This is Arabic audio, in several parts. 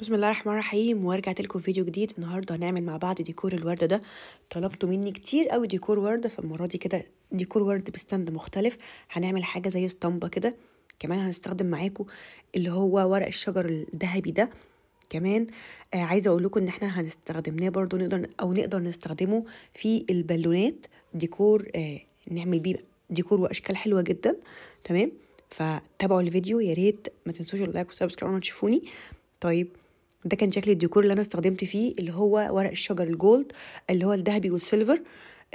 بسم الله الرحمن الرحيم ورجعت لكم فيديو جديد النهارده هنعمل مع بعض ديكور الورده ده طلبتوا مني كتير قوي ديكور ورده فالمره دي كده ديكور ورد بستاند مختلف هنعمل حاجه زي اسطمبه كده كمان هنستخدم معاكم اللي هو ورق الشجر الذهبي ده كمان آه عايزه اقول لكم ان احنا هنستخدمناه برضو نقدر او نقدر نستخدمه في البالونات ديكور آه نعمل بيه ديكور واشكال حلوه جدا تمام فتابعوا الفيديو يا ريت ما تنسوش اللايك والسبسكرايب لما تشوفوني طيب ده كان شكل الديكور اللي انا استخدمت فيه اللي هو ورق الشجر الجولد اللي هو الذهبي والسيلفر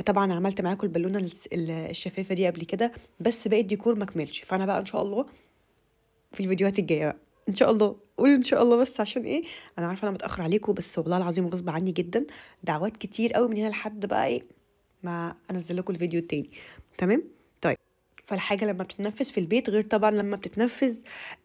طبعا عملت معاكم البالونه الشفافه دي قبل كده بس باقي الديكور ما كملش فانا بقى ان شاء الله في الفيديوهات الجايه بقى ان شاء الله قول ان شاء الله بس عشان ايه انا عارفه انا متاخر عليكم بس والله العظيم غصب عني جدا دعوات كتير قوي من هنا لحد بقى ايه ما انزل لكم الفيديو التاني تمام فالحاجه لما بتتنفذ في البيت غير طبعا لما بتتنفذ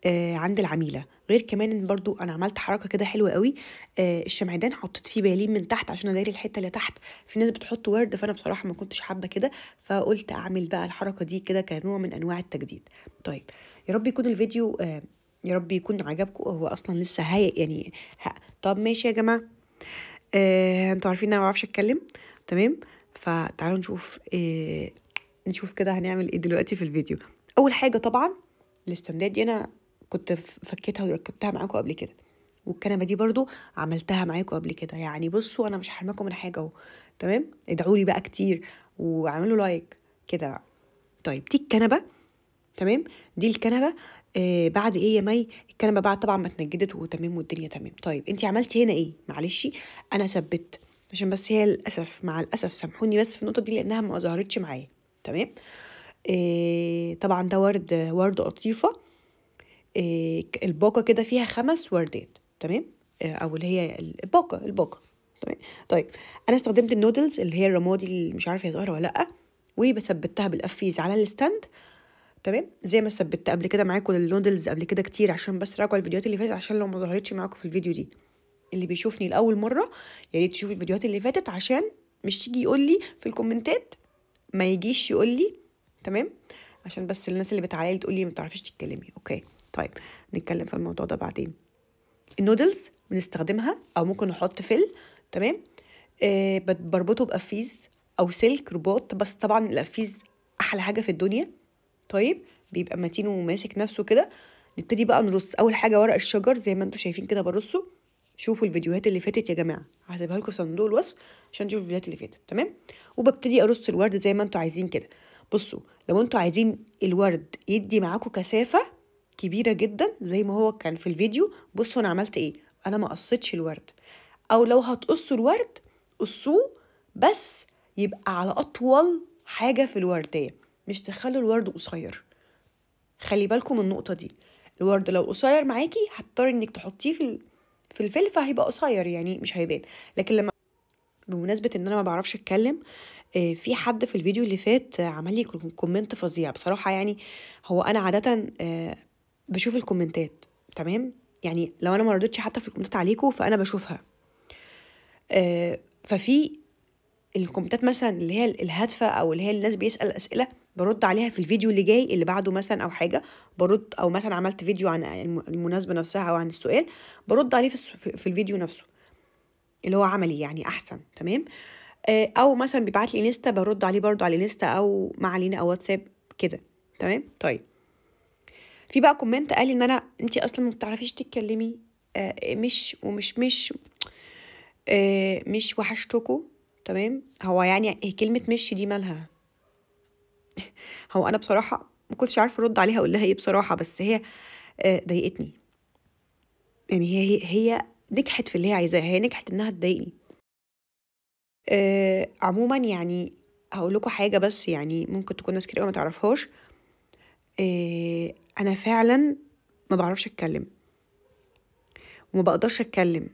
آه عند العميله غير كمان ان برضو انا عملت حركه كده حلوه قوي آه الشمعدان حطيت فيه بالين من تحت عشان اداري الحته اللي تحت في ناس بتحط ورد فانا بصراحه ما كنتش حابه كده فقلت اعمل بقى الحركه دي كده كنوع من انواع التجديد طيب يا رب يكون الفيديو آه يا رب يكون عجبكم هو اصلا لسه هاي يعني ها. طب ماشي يا جماعه آه انتوا عارفين انا ما اتكلم تمام فتعالوا نشوف آه نشوف كده هنعمل ايه دلوقتي في الفيديو اول حاجه طبعا الاستنداد دي انا كنت فكيتها وركبتها معاكم قبل كده والكنبه دي برضو عملتها معاكم قبل كده يعني بصوا انا مش هحرمكم من حاجه اهو تمام ادعوا لي بقى كتير واعملوا لايك كده بقى طيب دي الكنبه تمام دي الكنبه آه بعد ايه يا مي الكنبه بعد طبعا ما اتنجدت وتمام والدنيا تمام طيب انت عملتي هنا ايه معلش انا ثبت عشان بس هي للاسف مع الاسف سامحوني بس في النقطه دي لانها ما ظهرتش معايا تمام إيه طبعا ده ورد ورد قطيفة إيه الباقة كده فيها خمس وردات تمام إيه أو اللي هي الباقة الباقة تمام طيب أنا استخدمت النودلز اللي هي الرمادي اللي مش عارفة هي ظاهرة ولا لأ وثبتها بالقفيز على الستاند تمام زي ما ثبتت قبل كده معاكم النودلز قبل كده كتير عشان بس راجعوا الفيديوهات اللي فاتت عشان لو ما ظهرتش معاكم في الفيديو دي اللي بيشوفني لاول مره يا ريت تشوف الفيديوهات اللي فاتت عشان مش تيجي يقول لي في الكومنتات ما يجيش يقول لي تمام عشان بس الناس اللي بتعالي تقول لي ما بتعرفيش تتكلمي اوكي طيب نتكلم في الموضوع ده بعدين النودلز بنستخدمها او ممكن نحط فل تمام آه بربطه بقفيز او سلك رباط بس طبعا القفيز احلى حاجه في الدنيا طيب بيبقى متين وماسك نفسه كده نبتدي بقى نرص اول حاجه ورق الشجر زي ما انتم شايفين كده برصه شوفوا الفيديوهات اللي فاتت يا جماعه هسيبها لكم في صندوق الوصف عشان تشوفوا الفيديوهات اللي فاتت تمام وببتدي ارص الورد زي ما انتوا عايزين كده بصوا لو انتوا عايزين الورد يدي معاكم كثافه كبيره جدا زي ما هو كان في الفيديو بصوا انا عملت ايه انا ما قصيتش الورد او لو هتقصوا الورد قصوه بس يبقى على اطول حاجه في الورديه مش تخلوا الورد قصير خلي بالكم من النقطه دي الورد لو قصير معاكي هتضطري انك تحطيه في في الفيلم فهيبقى قصير يعني مش هيبان لكن لما بمناسبه ان انا ما بعرفش اتكلم آه، في حد في الفيديو اللي فات عمل لي كومنت فظيع بصراحه يعني هو انا عاده آه، بشوف الكومنتات تمام يعني لو انا ما ردتش حتى في الكومنتات عليكم فانا بشوفها آه، ففي الكومنتات مثلا اللي هي الهادفه او اللي هي الناس بيسال اسئله برد عليها في الفيديو اللي جاي اللي بعده مثلا او حاجه برد او مثلا عملت فيديو عن المناسبه نفسها او عن السؤال برد عليه في الفيديو نفسه اللي هو عملي يعني احسن تمام آه، او مثلا بيبعت لي انستا برد عليه برده على انستا او ما علينا او واتساب كده تمام طيب في بقى كومنت قال ان انا انت اصلا ما بتعرفيش تتكلمي آه، مش ومش مش آه، مش وحشتكوا تمام هو يعني كلمه مش دي مالها هو انا بصراحه ما كنتش عارفه ارد عليها اقول لها ايه بصراحه بس هي آه، ضايقتني يعني هي هي نجحت في اللي هي عايزاه هي نجحت انها تضايقني أه عموما يعني هقول لكم حاجه بس يعني ممكن تكون ناس كتير ما تعرفهاش أه انا فعلا ما بعرفش اتكلم وما بقدرش اتكلم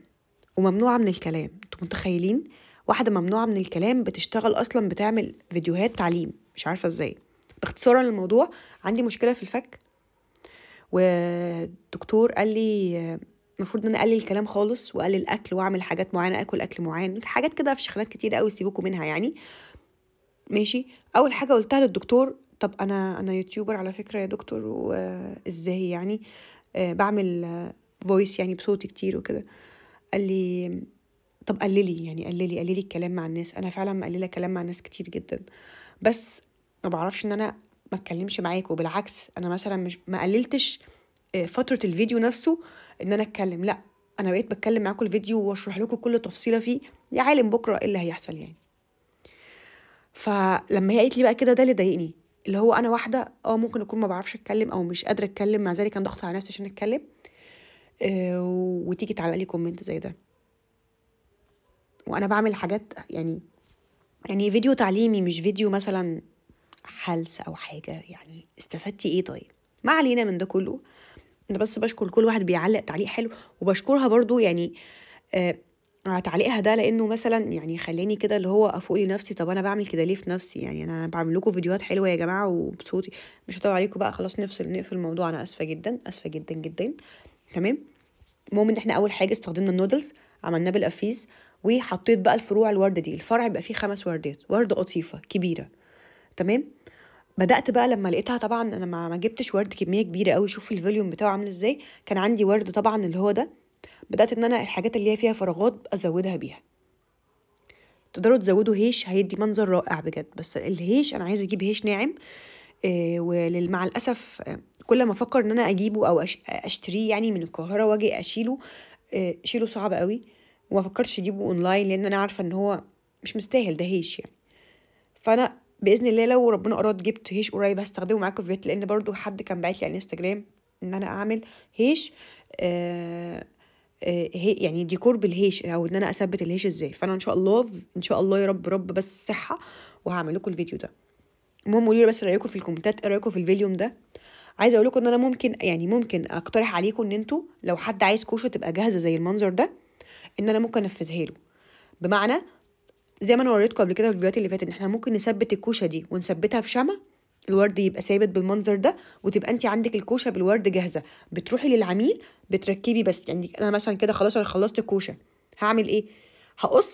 وممنوعه من الكلام انتوا متخيلين واحده ممنوعه من الكلام بتشتغل اصلا بتعمل فيديوهات تعليم مش عارفه ازاي اختصارا للموضوع عندي مشكله في الفك والدكتور قال لي المفروض ان انا اقلل الكلام خالص واقلل الاكل واعمل حاجات معينه اكل اكل معين حاجات كده في شخانات كتير قوي سيبوكوا منها يعني ماشي اول حاجه قلتها للدكتور طب انا انا يوتيوبر على فكره يا دكتور وازاي يعني آه، بعمل فويس يعني بصوتي كتير وكده قال لي طب قللي يعني قللي قللي الكلام مع الناس انا فعلا مقلله كلام مع الناس كتير جدا بس ما بعرفش ان انا ما اتكلمش معاك بالعكس انا مثلا مش ما قللتش آه، فتره الفيديو نفسه ان انا اتكلم لا انا بقيت بتكلم معاكم الفيديو واشرح لكم كل تفصيله فيه يا عالم بكره ايه اللي هيحصل يعني فلما هي قالت لي بقى كده ده اللي ضايقني اللي هو انا واحده اه ممكن اكون ما بعرفش اتكلم او مش قادره اتكلم مع ذلك انا ضغط على نفسي عشان اتكلم آه وتيجي تعلق لي كومنت زي ده وانا بعمل حاجات يعني يعني فيديو تعليمي مش فيديو مثلا حلس او حاجه يعني استفدتي ايه طيب ما علينا من ده كله انا بس بشكر كل واحد بيعلق تعليق حلو وبشكرها برضو يعني آه على تعليقها ده لانه مثلا يعني خلاني كده اللي هو افوق لنفسي طب انا بعمل كده ليه في نفسي يعني انا بعمل لكم فيديوهات حلوه يا جماعه وبصوتي مش هطول عليكم بقى خلاص نفصل نقفل الموضوع انا اسفه جدا اسفه جدا جدا تمام المهم ان احنا اول حاجه استخدمنا النودلز عملناه بالقفيز وحطيت بقى الفروع الورده دي الفرع يبقى فيه خمس وردات ورده قطيفه كبيره تمام بدات بقى لما لقيتها طبعا انا ما جبتش ورد كميه كبيره قوي شوف الفوليوم بتاعه عامل ازاي كان عندي ورد طبعا اللي هو ده بدات ان انا الحاجات اللي هي فيها فراغات ازودها بيها تقدروا تزودوا هيش هيدي منظر رائع بجد بس الهيش انا عايزه اجيب هيش ناعم إيه ومع الاسف آه، كل ما افكر ان انا اجيبه او اشتريه يعني من القاهره واجي اشيله إيه شيله صعب قوي وما فكرش اجيبه اونلاين لان انا عارفه ان هو مش مستاهل ده هيش يعني فانا باذن الله لو ربنا اراد جبت هيش قريب هستخدمه معاكم في فيديوهات لان برضو حد كان باعت لي على الانستجرام ان انا اعمل هيش آه آه يعني ديكور بالهيش او ان انا اثبت الهيش ازاي فانا ان شاء الله ان شاء الله يا رب رب بس صحه وهعمل لكم الفيديو ده المهم قولوا بس رايكم في الكومنتات ايه رايكم في الفيديو ده عايزه اقول لكم ان انا ممكن يعني ممكن اقترح عليكم ان انتوا لو حد عايز كوشه تبقى جاهزه زي المنظر ده ان انا ممكن انفذها له بمعنى زي ما انا وريتكم قبل كده في الفيديوهات اللي فاتت ان احنا ممكن نثبت الكوشه دي ونثبتها بشمع الورد يبقى ثابت بالمنظر ده وتبقى انت عندك الكوشه بالورد جاهزه بتروحي للعميل بتركبي بس يعني انا مثلا كده خلاص انا خلصت الكوشه هعمل ايه هقص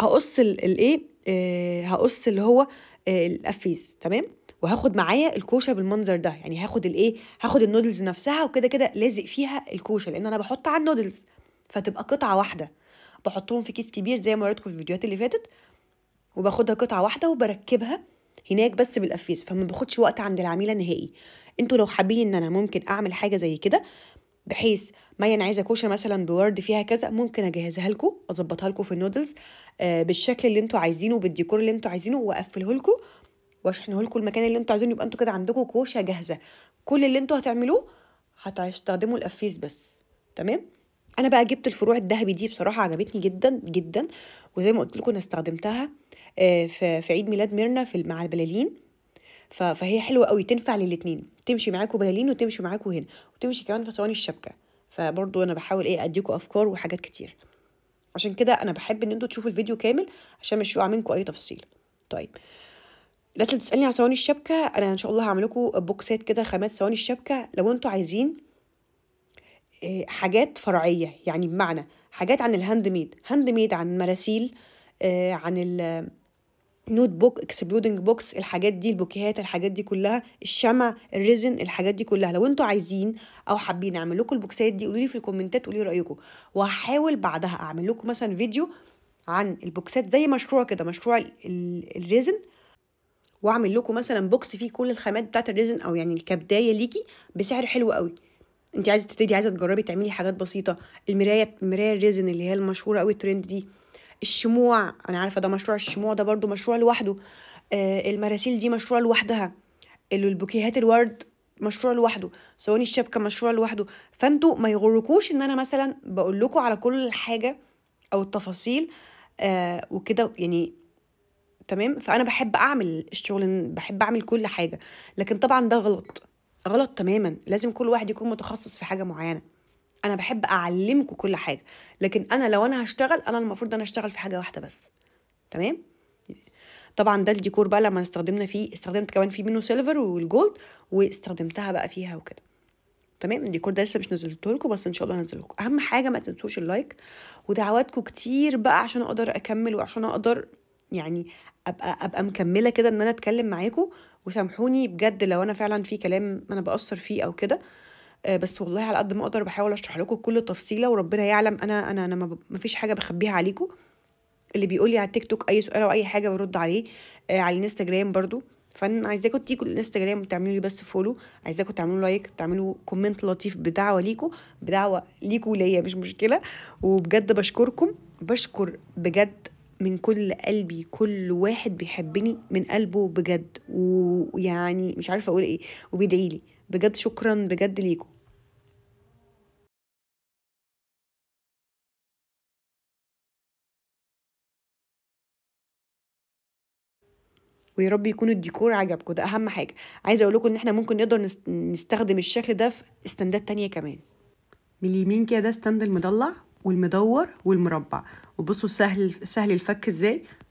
هقص الايه آه، هقص اللي هو آه، القفيز تمام وهاخد معايا الكوشه بالمنظر ده يعني هاخد الايه هاخد النودلز نفسها وكده كده لازق فيها الكوشه لان انا بحط على النودلز فتبقى قطعه واحده بحطهم في كيس كبير زي ما وريتكم في الفيديوهات اللي فاتت وباخدها قطعه واحده وبركبها هناك بس بالقفيز فما باخدش وقت عند العميله نهائي انتوا لو حابين ان انا ممكن اعمل حاجه زي كده بحيث ما انا عايزه كوشه مثلا بورد فيها كذا ممكن اجهزها لكم اظبطها لكم في النودلز آه، بالشكل اللي انتوا عايزينه بالديكور اللي انتوا عايزينه واقفله لكم واشحنه لكم المكان اللي انتوا عايزينه يبقى انتوا كده عندكم كوشه جاهزه كل اللي انتوا هتعملوه هتستخدموا القفيز بس تمام انا بقى جبت الفروع الذهبي دي بصراحه عجبتني جدا جدا وزي ما قلت لكم انا استخدمتها آه، في عيد ميلاد ميرنا في مع البلالين فهي حلوه قوي تنفع للاتنين تمشي معاكوا بلالين وتمشي معاكوا هنا وتمشي كمان في صواني الشبكه فبرضو انا بحاول ايه اديكوا افكار وحاجات كتير عشان كده انا بحب ان انتوا تشوفوا الفيديو كامل عشان مش يقع منكم اي تفصيل طيب الناس اللي بتسالني على صواني الشبكه انا ان شاء الله هعمل لكم بوكسات كده خامات صواني الشبكه لو انتوا عايزين آه، حاجات فرعية يعني بمعنى حاجات عن الهاند ميد هاند ميد عن مراسيل آه، عن نوت بوك اكسبلودنج بوكس الحاجات دي البوكيهات الحاجات دي كلها الشمع الريزن الحاجات دي كلها لو انتوا عايزين او حابين اعمل لكم البوكسات دي قولوا لي في الكومنتات قولوا لي رايكم وهحاول بعدها اعمل لكم مثلا فيديو عن البوكسات زي مشروع كده مشروع الريزن واعمل لكم مثلا بوكس فيه كل الخامات بتاعت الريزن او يعني الكبدايه ليكي بسعر حلو قوي انت عايزه تبتدي عايزه تجربي تعملي حاجات بسيطه المرايه المرايه الريزن اللي هي المشهوره قوي الترند دي الشموع انا عارفه ده مشروع الشموع ده برضو مشروع لوحده آه المراسيل دي مشروع لوحدها البوكيهات الورد مشروع لوحده صواني الشبكه مشروع لوحده فانتوا ما يغركوش ان انا مثلا بقول لكم على كل حاجه او التفاصيل آه وكده يعني تمام فانا بحب اعمل الشغل بحب اعمل كل حاجه لكن طبعا ده غلط غلط تماما لازم كل واحد يكون متخصص في حاجه معينه انا بحب اعلمكم كل حاجه لكن انا لو انا هشتغل انا المفروض انا اشتغل في حاجه واحده بس تمام طبعا ده الديكور بقى لما استخدمنا فيه استخدمت كمان فيه منه سيلفر والجولد واستخدمتها بقى فيها وكده تمام الديكور ده لسه مش نزلته لكم بس ان شاء الله هنزله لكم اهم حاجه ما تنسوش اللايك ودعواتكم كتير بقى عشان اقدر اكمل وعشان اقدر يعني ابقى ابقى مكمله كده ان انا اتكلم معاكم وسامحوني بجد لو انا فعلا في كلام انا بقصر فيه او كده آه، بس والله على قد ما اقدر بحاول اشرح لكم كل تفصيله وربنا يعلم انا انا انا ما فيش حاجه بخبيها عليكم اللي بيقول لي على التيك توك اي سؤال او اي حاجه برد عليه آه، على الانستجرام برضو فانا عايزاكم تيجوا الانستجرام وتعملوا لي بس فولو عايزاكم تعملوا لايك تعملوا كومنت لطيف بدعوه ليكم بدعوه ليكم ليا مش مشكله وبجد بشكركم بشكر بجد من كل قلبي كل واحد بيحبني من قلبه بجد ويعني مش عارفه اقول ايه وبيدعي لي بجد شكرا بجد ليكم ويا رب يكون الديكور عجبكم ده اهم حاجه عايزه اقول لكم ان احنا ممكن نقدر نستخدم الشكل ده في استندات تانية كمان من اليمين كده ده ستاند المضلع والمدور والمربع وبصوا سهل سهل الفك ازاي